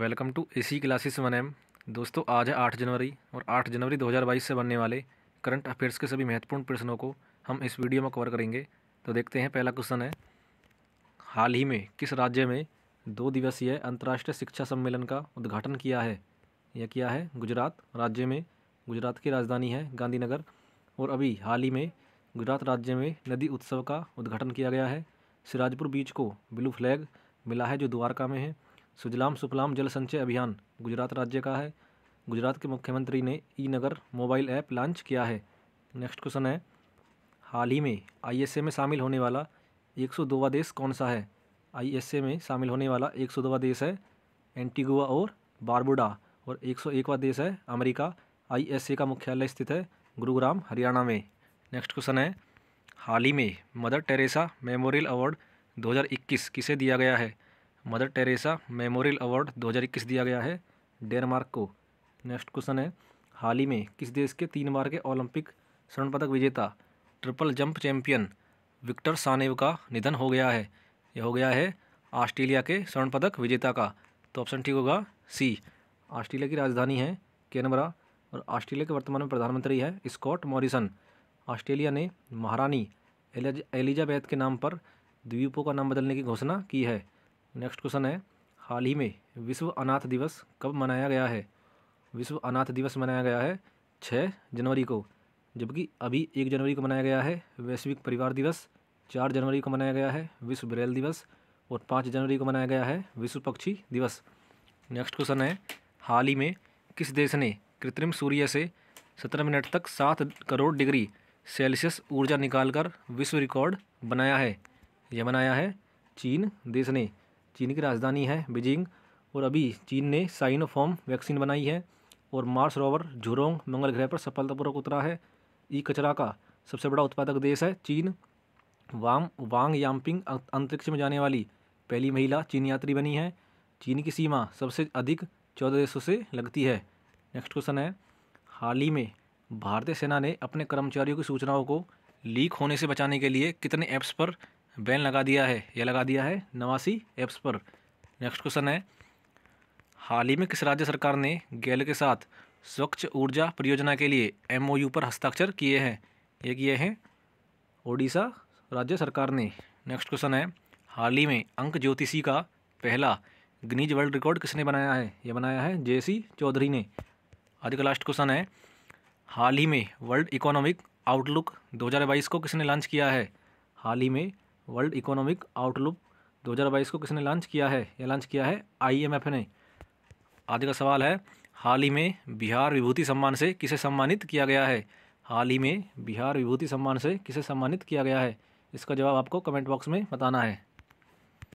welcome to A C classes one M दोस्तों आज है आठ जनवरी और आठ जनवरी 2022 से बनने वाले करंट अफेयर्स के सभी महत्वपूर्ण प्रश्नों को हम इस वीडियो में कवर करेंगे तो देखते हैं पहला क्वेश्चन है हाल ही में किस राज्य में दो दिवसीय अंतर्राष्ट्रीय शिक्षा सम्मेलन का उद्घाटन किया है यह किया है गुजरात राज्य में गुजरात की राजधानी है गांधीनगर और अभी हाल ही में गुजरात राज्य में नदी उत्सव का उद्घाटन किया गया है सिराजपुर बीच को ब्लू फ्लैग मिला है जो द्वारका में है सुजलाम सुफलाम जल संचय अभियान गुजरात राज्य का है गुजरात के मुख्यमंत्री ने E Nagar mobile app launch किया है नेक्स्ट क्वेश्चन है हाल ही में आई में शामिल होने वाला एक सौ देश कौन सा है आई में शामिल होने वाला एक सौ देश है एंटीगुआ और बारबुडा और एक सौ एकवा देश है अमेरिका ए का मुख्यालय स्थित है गुरुग्राम हरियाणा में नेक्स्ट क्वेश्चन है हाल ही में मदर टेरेसा मेमोरियल अवार्ड 2021 किसे दिया गया है मदर टेरेसा मेमोरियल अवार्ड 2021 दिया गया है डेनमार्क को नेक्स्ट क्वेश्चन है हाल ही में किस देश के तीन बार के ओलंपिक स्वर्ण पदक विजेता triple jump champion Victor Saneyev का निधन हो गया है यह हो गया है ऑस्ट्रेलिया के स्वर्ण पदक विजेता का तो ऑप्शन ठीक होगा सी ऑस्ट्रेलिया की राजधानी है कैनबरा और ऑस्ट्रेलिया के वर्तमान में प्रधानमंत्री है स्कॉट मॉरिसन ऑस्ट्रेलिया ने महारानी एलिजाबैथ के नाम पर द्वीपों का नाम बदलने की घोषणा की है नेक्स्ट क्वेश्चन है हाल ही में विश्व अनाथ दिवस कब मनाया गया है विश्व अनाथ दिवस मनाया गया है छः जनवरी को जबकि अभी एक जनवरी को मनाया गया है वैश्विक परिवार दिवस चार जनवरी को मनाया गया है विश्व ब्रेल दिवस और पाँच जनवरी को मनाया गया है विश्व पक्षी दिवस नेक्स्ट क्वेश्चन है हाल ही में किस देश ने कृत्रिम सूर्य से सत्रह मिनट तक सात करोड़ डिग्री सेल्सियस ऊर्जा निकालकर विश्व रिकॉर्ड बनाया है यह बनाया है चीन देश ने चीन की राजधानी है बीजिंग और अभी चीन ने साइनोफॉर्म वैक्सीन बनाई है और मार्स रोवर झुरोंग मंगल ग्रह पर सफलतापूर्वक उतरा है ई कचरा का सबसे बड़ा उत्पादक देश है चीन वांग वांग यांपिंग अं, अंतरिक्ष में जाने वाली पहली महिला चीन यात्री बनी है चीन की सीमा सबसे अधिक चौदह देशों से लगती है नेक्स्ट क्वेश्चन है हाल ही में भारतीय सेना ने अपने कर्मचारियों की सूचनाओं को लीक होने से बचाने के लिए कितने ऐप्स पर बैन लगा दिया है यह लगा दिया है नवासी ऐप्स पर नेक्स्ट क्वेश्चन है हाल ही में किस राज्य सरकार ने गेल के साथ स्वच्छ ऊर्जा परियोजना के लिए एमओयू पर हस्ताक्षर किए हैं ये किए हैं ओडिशा राज्य सरकार ने नेक्स्ट क्वेश्चन है हाल ही में अंक ज्योतिषी का पहला गिनीज वर्ल्ड रिकॉर्ड किसने बनाया है यह बनाया है जे चौधरी ने आज का लास्ट क्वेश्चन है हाल ही में वर्ल्ड इकोनॉमिक आउटलुक 2022 को किसने लॉन्च किया है हाल ही में वर्ल्ड इकोनॉमिक आउटलुक 2022 को किसने लॉन्च किया है या लॉन्च किया है आईएमएफ ने आज का सवाल है हाल ही में बिहार विभूति सम्मान से किसे सम्मानित किया गया है हाल ही में बिहार विभूति सम्मान से किसे सम्मानित किया गया है इसका जवाब आपको कमेंट बॉक्स में बताना है